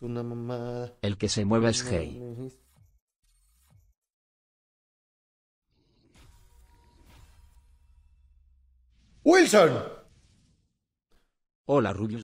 una El que se mueve es gay. Wilson. Hola, Rubio.